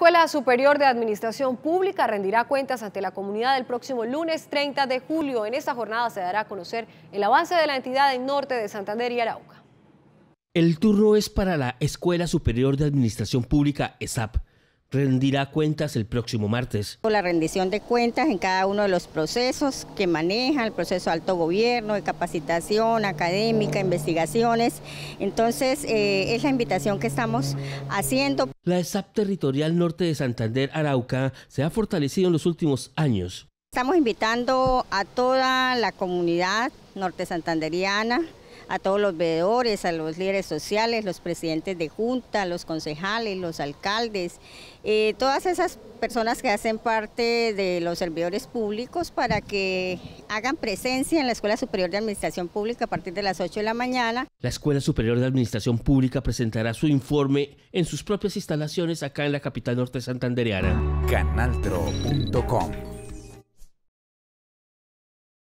Escuela Superior de Administración Pública rendirá cuentas ante la comunidad el próximo lunes 30 de julio. En esta jornada se dará a conocer el avance de la entidad en norte de Santander y Arauca. El turno es para la Escuela Superior de Administración Pública, ESAP rendirá cuentas el próximo martes. la rendición de cuentas en cada uno de los procesos que maneja, el proceso de alto gobierno, de capacitación académica, investigaciones. Entonces, eh, es la invitación que estamos haciendo. La SAP Territorial Norte de Santander, Arauca, se ha fortalecido en los últimos años. Estamos invitando a toda la comunidad norte santanderiana a todos los veedores, a los líderes sociales, los presidentes de junta, los concejales, los alcaldes, eh, todas esas personas que hacen parte de los servidores públicos para que hagan presencia en la Escuela Superior de Administración Pública a partir de las 8 de la mañana. La Escuela Superior de Administración Pública presentará su informe en sus propias instalaciones acá en la capital norte santandereana. Canaltro.com